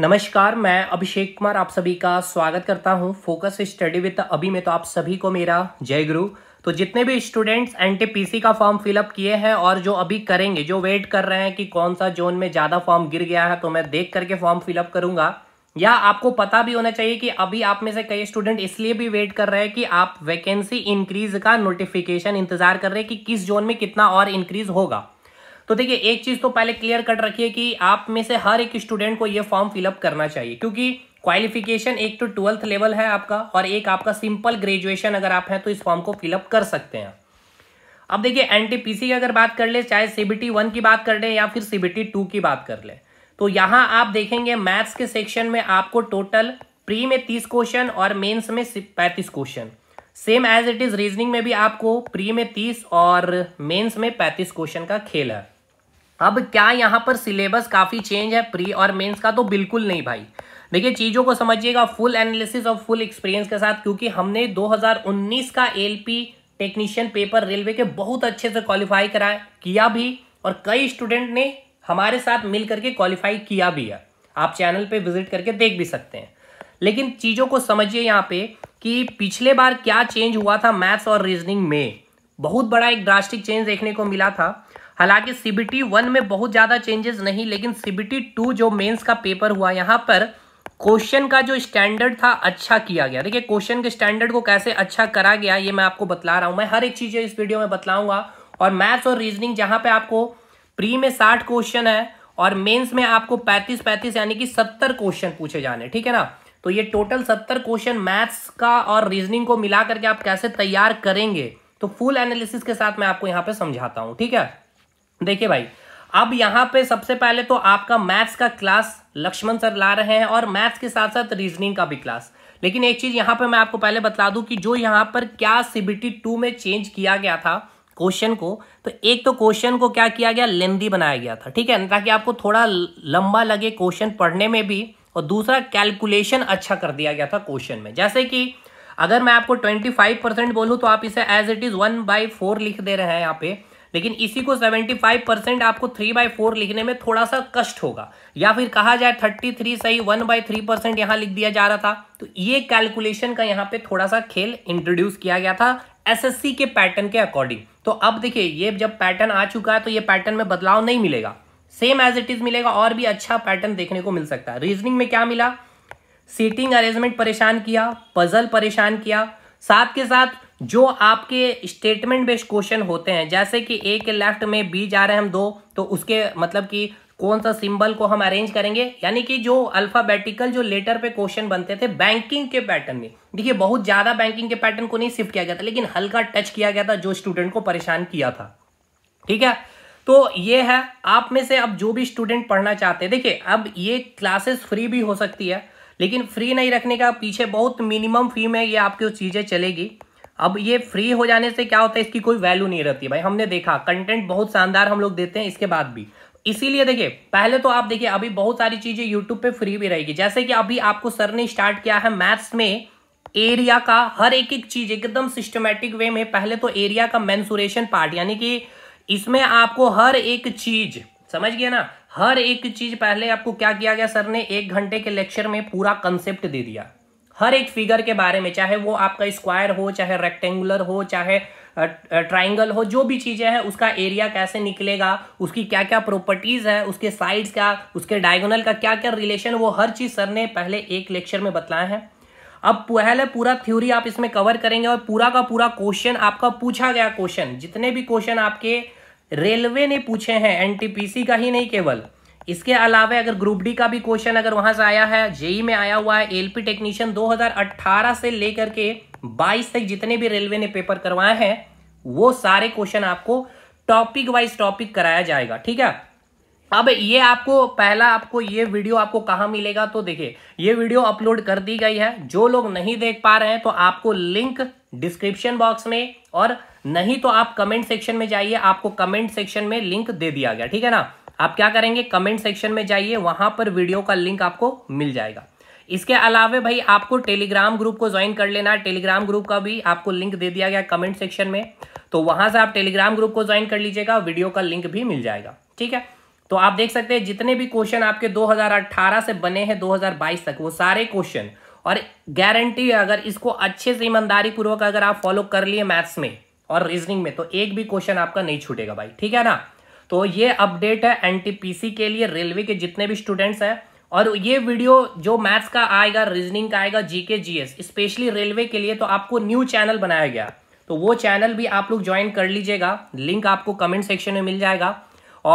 नमस्कार मैं अभिषेक कुमार आप सभी का स्वागत करता हूं फोकस स्टडी विद अभी में तो आप सभी को मेरा जय गुरु तो जितने भी स्टूडेंट्स एनटीपीसी का फॉर्म फिलअप किए हैं और जो अभी करेंगे जो वेट कर रहे हैं कि कौन सा जोन में ज़्यादा फॉर्म गिर गया है तो मैं देख करके फॉर्म फिलअप करूंगा या आपको पता भी होना चाहिए कि अभी आप में से कई स्टूडेंट इसलिए भी वेट कर रहे हैं कि आप वैकेंसी इंक्रीज का नोटिफिकेशन इंतजार कर रहे हैं कि किस जोन में कितना और इंक्रीज होगा तो देखिए एक चीज तो पहले क्लियर कट रखिए कि आप में से हर एक स्टूडेंट को ये फॉर्म फिलअप करना चाहिए क्योंकि क्वालिफिकेशन एक तो ट्वेल्थ लेवल है आपका और एक आपका सिंपल ग्रेजुएशन अगर आप हैं तो इस फॉर्म को फिलअप कर सकते हैं अब देखिए एनटीपीसी की अगर बात कर ले चाहे सीबीटी वन की बात कर ले या फिर सीबीटी टू की बात कर ले तो यहाँ आप देखेंगे मैथ्स के सेक्शन में आपको टोटल प्री में तीस क्वेश्चन और मेन्स में पैंतीस question same as it is reasoning में भी आपको प्री में तीस और मेन्स में पैंतीस क्वेश्चन का खेल है अब क्या यहाँ पर सिलेबस काफ़ी चेंज है प्री और मेंस का तो बिल्कुल नहीं भाई देखिए चीज़ों को समझिएगा फुल एनालिसिस और फुल एक्सपीरियंस के साथ क्योंकि हमने 2019 का एलपी टेक्नीशियन पेपर रेलवे के बहुत अच्छे से क्वालिफाई कराया किया भी और कई स्टूडेंट ने हमारे साथ मिल करके क्वालिफाई किया भी है आप चैनल पर विजिट करके देख भी सकते हैं लेकिन चीज़ों को समझिए यहाँ पे कि पिछले बार क्या चेंज हुआ था मैथ्स और रीजनिंग में बहुत बड़ा एक ड्रास्टिक चेंज देखने को मिला था हालांकि सीबीटी वन में बहुत ज़्यादा चेंजेस नहीं लेकिन सीबीटी टू जो मेंस का पेपर हुआ यहाँ पर क्वेश्चन का जो स्टैंडर्ड था अच्छा किया गया देखिए क्वेश्चन के स्टैंडर्ड को कैसे अच्छा करा गया ये मैं आपको बतला रहा हूँ मैं हर एक चीज़ इस वीडियो में बतलाऊंगा और मैथ्स और रीजनिंग जहाँ पे आपको प्री में साठ क्वेश्चन है और मेन्स में आपको पैंतीस पैंतीस यानी कि सत्तर क्वेश्चन पूछे जाने ठीक है ना तो ये टोटल सत्तर क्वेश्चन मैथ्स का और रीजनिंग को मिला करके आप कैसे तैयार करेंगे तो फुल एनालिसिस के साथ मैं आपको यहाँ पे समझाता हूँ ठीक है देखिए भाई अब यहाँ पे सबसे पहले तो आपका मैथ्स का क्लास लक्ष्मण सर ला रहे हैं और मैथ्स के साथ साथ रीजनिंग का भी क्लास लेकिन एक चीज़ यहाँ पे मैं आपको पहले बता दूं कि जो यहाँ पर क्या सीबीटी टू में चेंज किया गया था क्वेश्चन को तो एक तो क्वेश्चन को क्या किया गया लेंदी बनाया गया था ठीक है ताकि आपको थोड़ा लंबा लगे क्वेश्चन पढ़ने में भी और दूसरा कैलकुलेशन अच्छा कर दिया गया था क्वेश्चन में जैसे कि अगर मैं आपको ट्वेंटी फाइव परसेंट बोलूँ तो आप इसे as it is one by four लिख दे रहे हैं यहाँ पे लेकिन इसी को 75 परसेंट आपको थ्री बाई फोर लिखने में थोड़ा सा कष्ट होगा या फिर कहा जाए थर्टी थ्री सही वन बाई थ्री परसेंट यहां लिख दिया जा रहा था तो ये कैलकुलेशन का यहां पे थोड़ा सा खेल इंट्रोड्यूस किया गया था एसएससी के पैटर्न के अकॉर्डिंग तो अब देखिए ये जब पैटर्न आ चुका है तो ये पैटर्न में बदलाव नहीं मिलेगा सेम एज इट इज मिलेगा और भी अच्छा पैटर्न देखने को मिल सकता है रीजनिंग में क्या मिला सीटिंग अरेंजमेंट परेशान किया पजल परेशान किया साथ के साथ जो आपके स्टेटमेंट बेस्ड क्वेश्चन होते हैं जैसे कि ए के लेफ्ट में बी जा रहे हैं हम दो तो उसके मतलब कि कौन सा सिंबल को हम अरेंज करेंगे यानी कि जो अल्फाबेटिकल जो लेटर पे क्वेश्चन बनते थे बैंकिंग के पैटर्न में देखिए बहुत ज्यादा बैंकिंग के पैटर्न को नहीं शिफ्ट किया गया था लेकिन हल्का टच किया गया था जो स्टूडेंट को परेशान किया था ठीक है तो ये है आप में से अब जो भी स्टूडेंट पढ़ना चाहते हैं देखिए अब ये क्लासेस फ्री भी हो सकती है लेकिन फ्री नहीं रखने का पीछे बहुत मिनिमम फी में ये आपकी चीज़ें चलेगी अब ये फ्री हो जाने से क्या होता है इसकी कोई वैल्यू नहीं रहती भाई हमने देखा कंटेंट बहुत शानदार हम लोग देते हैं इसके बाद भी इसीलिए देखिए पहले तो आप देखिए अभी बहुत सारी चीजें यूट्यूब पे फ्री भी रहेगी जैसे कि अभी आपको सर ने स्टार्ट किया है मैथ्स में एरिया का हर एक एक चीज एकदम सिस्टमेटिक वे में पहले तो एरिया का मैंसुरेशन पार्ट यानी कि इसमें आपको हर एक चीज समझ गया ना हर एक चीज पहले आपको क्या किया गया सर ने एक घंटे के लेक्चर में पूरा कंसेप्ट दे दिया हर एक फिगर के बारे में चाहे वो आपका स्क्वायर हो चाहे रेक्टेंगुलर हो चाहे ट्राइंगल हो जो भी चीज़ें हैं उसका एरिया कैसे निकलेगा उसकी क्या क्या प्रॉपर्टीज़ है उसके साइड्स का उसके डायगोनल का क्या क्या रिलेशन वो हर चीज़ सर ने पहले एक लेक्चर में बताया है अब पहले पूरा थ्योरी आप इसमें कवर करेंगे और पूरा का पूरा क्वेश्चन आपका पूछा गया क्वेश्चन जितने भी क्वेश्चन आपके रेलवे ने पूछे हैं एन का ही नहीं केवल इसके अलावा अगर ग्रुप डी का भी क्वेश्चन अगर वहां से आया है जेई में आया हुआ है एलपी टेक्नीशियन 2018 से लेकर के 22 तक जितने भी रेलवे ने पेपर करवाए हैं वो सारे क्वेश्चन आपको टॉपिक वाइज टॉपिक कराया जाएगा ठीक है अब ये आपको पहला आपको ये वीडियो आपको कहाँ मिलेगा तो देखिए ये वीडियो अपलोड कर दी गई है जो लोग नहीं देख पा रहे हैं तो आपको लिंक डिस्क्रिप्शन बॉक्स में और नहीं तो आप कमेंट सेक्शन में जाइए आपको कमेंट सेक्शन में लिंक दे दिया गया ठीक है ना आप क्या करेंगे कमेंट सेक्शन में जाइए वहां पर वीडियो का लिंक आपको मिल जाएगा इसके अलावा भाई आपको टेलीग्राम ग्रुप को ज्वाइन कर लेना है टेलीग्राम ग्रुप का भी आपको लिंक दे दिया गया कमेंट सेक्शन में तो वहां से आप टेलीग्राम ग्रुप को ज्वाइन कर लीजिएगा वीडियो का लिंक भी मिल जाएगा ठीक है तो आप देख सकते हैं जितने भी क्वेश्चन आपके 2018 से बने हैं 2022 तक वो सारे क्वेश्चन और गारंटी अगर इसको अच्छे से ईमानदारी पूर्वक अगर आप फॉलो कर लिए मैथ्स में और रीजनिंग में तो एक भी क्वेश्चन आपका नहीं छूटेगा भाई ठीक है ना तो ये अपडेट है एनटीपीसी के लिए रेलवे के जितने भी स्टूडेंट्स हैं और ये वीडियो जो मैथ्स का आएगा रीजनिंग का आएगा जीके जीएस स्पेशली रेलवे के लिए तो आपको न्यू चैनल बनाया गया तो वो चैनल भी आप लोग ज्वाइन कर लीजिएगा लिंक आपको कमेंट सेक्शन में मिल जाएगा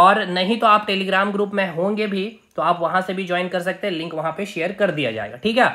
और नहीं तो आप टेलीग्राम ग्रुप में होंगे भी तो आप वहां से भी ज्वाइन कर सकते हैं लिंक वहां पर शेयर कर दिया जाएगा ठीक है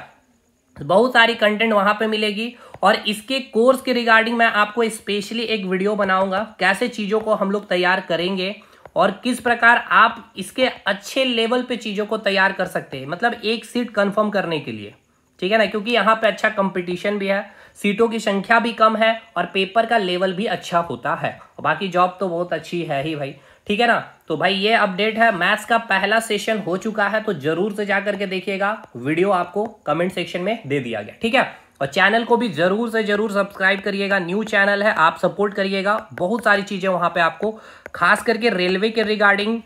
तो बहुत सारी कंटेंट वहां पे मिलेगी और इसके कोर्स के रिगार्डिंग मैं आपको स्पेशली एक वीडियो बनाऊंगा कैसे चीज़ों को हम लोग तैयार करेंगे और किस प्रकार आप इसके अच्छे लेवल पे चीज़ों को तैयार कर सकते हैं मतलब एक सीट कंफर्म करने के लिए ठीक है ना क्योंकि यहाँ पे अच्छा कंपटीशन भी है सीटों की संख्या भी कम है और पेपर का लेवल भी अच्छा होता है बाकी जॉब तो बहुत अच्छी है ही भाई ठीक है ना तो भाई ये अपडेट है मैथ्स का पहला सेशन हो चुका है तो जरूर से जाकर के देखिएगा वीडियो आपको कमेंट सेक्शन में दे दिया गया ठीक है और चैनल को भी ज़रूर से ज़रूर सब्सक्राइब करिएगा न्यू चैनल है आप सपोर्ट करिएगा बहुत सारी चीज़ें वहां पे आपको खास करके रेलवे के रिगार्डिंग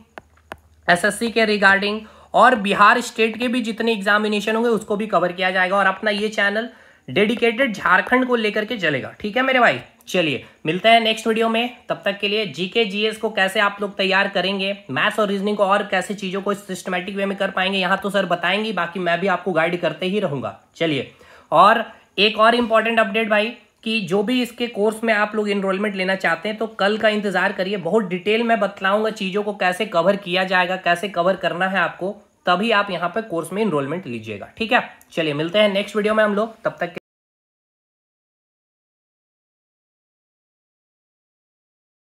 एसएससी के रिगार्डिंग और बिहार स्टेट के भी जितने एग्जामिनेशन होंगे उसको भी कवर किया जाएगा और अपना ये चैनल डेडिकेटेड झारखंड को लेकर के चलेगा ठीक है मेरे भाई चलिए मिलते हैं नेक्स्ट वीडियो में तब तक के लिए जीके जीएस को कैसे आप लोग तैयार करेंगे मैथ्स और रीजनिंग को और कैसे चीज़ों को सिस्टमेटिक वे में कर पाएंगे यहां तो सर बताएंगे बाकी मैं भी आपको गाइड करते ही रहूंगा चलिए और एक और इम्पॉर्टेंट अपडेट भाई कि जो भी इसके कोर्स में आप लोग इनरोलमेंट लेना चाहते हैं तो कल का इंतजार करिए बहुत डिटेल में बतलाऊंगा चीज़ों को कैसे कवर किया जाएगा कैसे कवर करना है आपको तभी आप यहाँ पर कोर्स में इनरोलमेंट लीजिएगा ठीक है चलिए मिलते हैं नेक्स्ट वीडियो में हम लोग तब तक